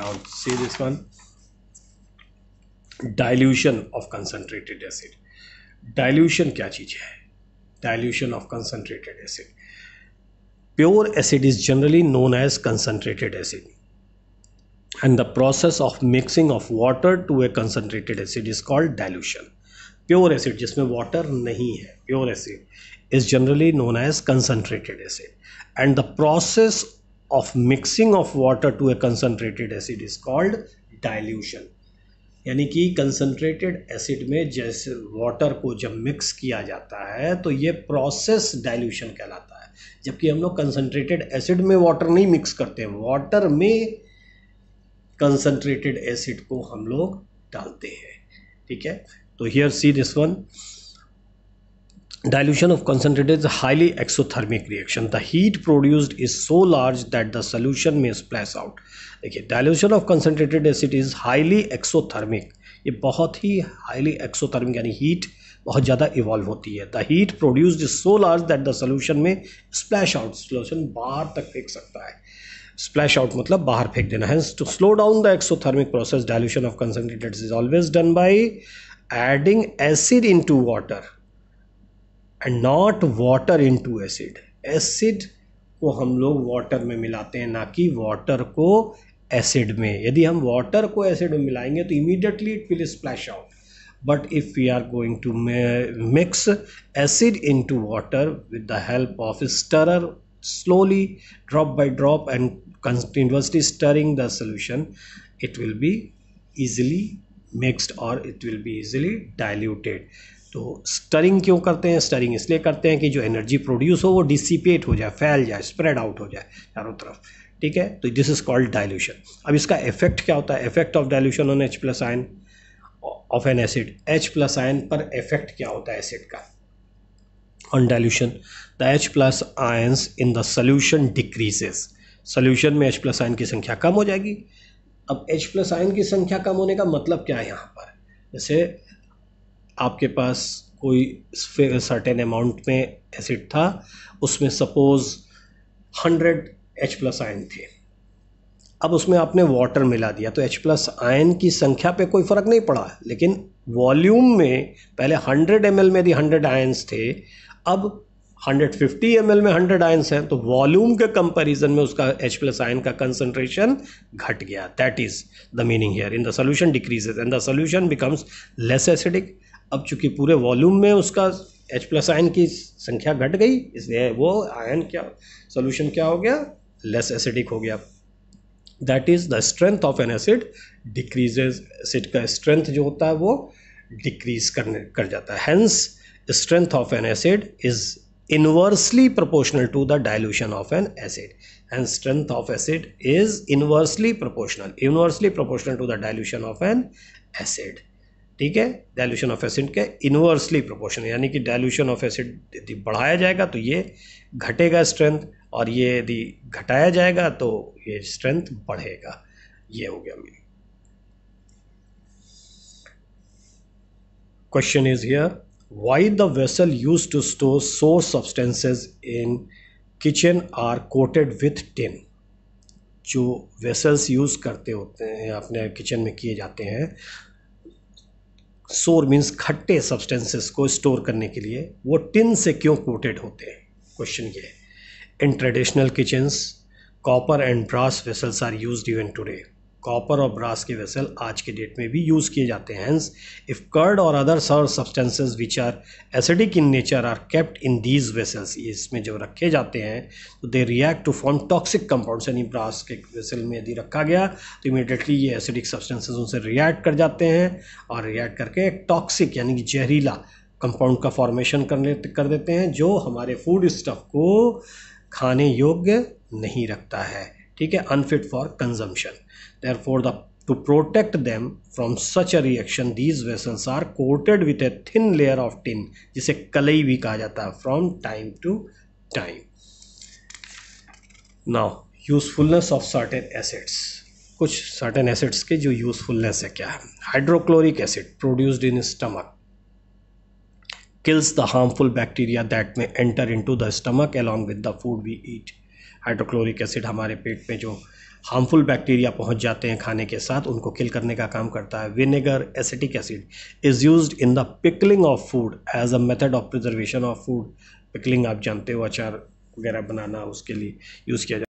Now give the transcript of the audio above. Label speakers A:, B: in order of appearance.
A: now see this one dilution of concentrated acid dilution क्या चीज़ है dilution of concentrated acid pure acid is generally known as concentrated acid and the process of mixing of water to a concentrated acid is called dilution pure acid जिसमें water नहीं है pure acid is generally known as concentrated acid and the process of mixing of water to a concentrated acid is called dilution यानी कि concentrated acid में जैसे water को जब mix किया जाता है तो ये प्रोसेस डाइल्यूशन कहलाता है जबकि हम लोग कंसनट्रेटेड एसिड में वाटर नहीं मिक्स करते वाटर में कंसनट्रेटेड एसिड को हम लोग डालते हैं ठीक है तो here see this one dilution of concentrated is a highly exothermic reaction the heat produced is so large that the solution may splash out देखिए dilution of concentrated acid is highly exothermic ये बहुत ही highly exothermic यानी heat बहुत ज़्यादा evolve होती है the heat produced is so large that the solution में splash out solution बाहर तक फेंक सकता है स्प्लैश आउट मतलब बाहर फेंक देना है to slow down the exothermic process dilution of concentrated is always done by adding acid into water and not water into acid acid को हम लोग वाटर में मिलाते हैं ना कि वाटर को एसिड में यदि हम वाटर को एसिड में मिलाएंगे तो immediately it will splash out but if we are going to mix acid into water with the help of stirrer slowly drop by drop and continuously stirring the solution it will be easily mixed और it will be easily diluted तो stirring क्यों करते हैं stirring इसलिए करते हैं कि जो एनर्जी प्रोड्यूस हो वो डिसिपेट हो जाए फैल जाए स्प्रेड आउट हो जाए चारों तरफ ठीक है तो दिस इज़ कॉल्ड डायल्यूशन अब इसका इफेक्ट क्या होता है effect of dilution on H plus ion of an acid H plus ion पर इफेक्ट क्या होता है एसिड का on dilution the H plus ions in the solution decreases solution में एच प्लस आयन की संख्या कम हो जाएगी अब एच प्लस आयन की संख्या कम होने का मतलब क्या है यहाँ पर जैसे आपके पास कोई सर्टेन अमाउंट में एसिड था उसमें suppose hundred H plus ion थे अब उसमें आपने वाटर मिला दिया तो एच प्लस आयन की संख्या पे कोई फ़र्क नहीं पड़ा लेकिन वॉल्यूम में पहले हंड्रेड एम में यदि हंड्रेड आयन्स थे अब 150 एम में 100 आयन्स हैं तो वॉल्यूम के कंपैरिजन में उसका H प्लस आयन का कंसनट्रेशन घट गया that is the meaning here in the solution decreases and the solution becomes less acidic अब चूंकि पूरे वॉल्यूम में उसका एच प्लस आयन की संख्या घट गई इसलिए वो आयन क्या सोल्यूशन क्या हो गया लेस एसिडिक हो गया that is the strength of an acid decreases acid का स्ट्रेंथ जो होता है वो डिक्रीज करने कर जाता है hence strength of an acid is inversely proportional to the dilution of an acid and strength of acid is inversely proportional inversely proportional to the dilution of an acid ठीक है डायल्यूशन ऑफ एसिड के inversely proportion यानी कि dilution of acid यदि बढ़ाया जाएगा तो ये घटेगा स्ट्रेंथ और ये यदि घटाया जाएगा तो ये स्ट्रेंथ बढ़ेगा ये हो गया मेरी question is here why the vessel used to store sour substances in kitchen are coated with tin जो वेसल्स यूज़ करते होते हैं अपने किचन में किए जाते हैं सोर मीन्स खट्टे सब्सटेंसेस को स्टोर करने के लिए वो टिन से क्यों कोटेड होते हैं क्वेश्चन ये in traditional kitchens copper and brass vessels are use even today copper और ब्रास के वेसल आज के डेट में भी यूज़ किए जाते हैं हैंस इफ़ कर्ड और other sour substances which are acidic in nature are kept in these vessels इसमें जब रखे जाते हैं तो they react to form toxic compound यानी ब्रास के वेसल में यदि रखा गया तो इमीडिएटली ये एसिडिक सब्सटेंसेज उनसे रिएक्ट कर जाते हैं और रिएक्ट करके एक टॉक्सिक यानी कि जहरीला कंपाउंड का फॉर्मेशन कर ले कर देते हैं जो हमारे फूड स्टफ को खाने योग्य नहीं रखता है ठीक है unfit for consumption Therefore, the, to protect them from such a reaction, these vessels are coated with a thin layer of tin, jise kalai bhi kaha jata hai from time to time. Now, usefulness of certain acids कुछ certain acids के जो usefulness है क्या है hydrochloric acid produced in stomach kills the harmful bacteria that may enter into the stomach along with the food we eat hydrochloric acid हमारे पेट में जो हार्मफुल बैक्टीरिया पहुंच जाते हैं खाने के साथ उनको किल करने का काम करता है vinegar acetic acid is use in the pickling of food as a method of preservation of food pickling आप जानते हो अचार वगैरह बनाना उसके लिए यूज़ किया जाता है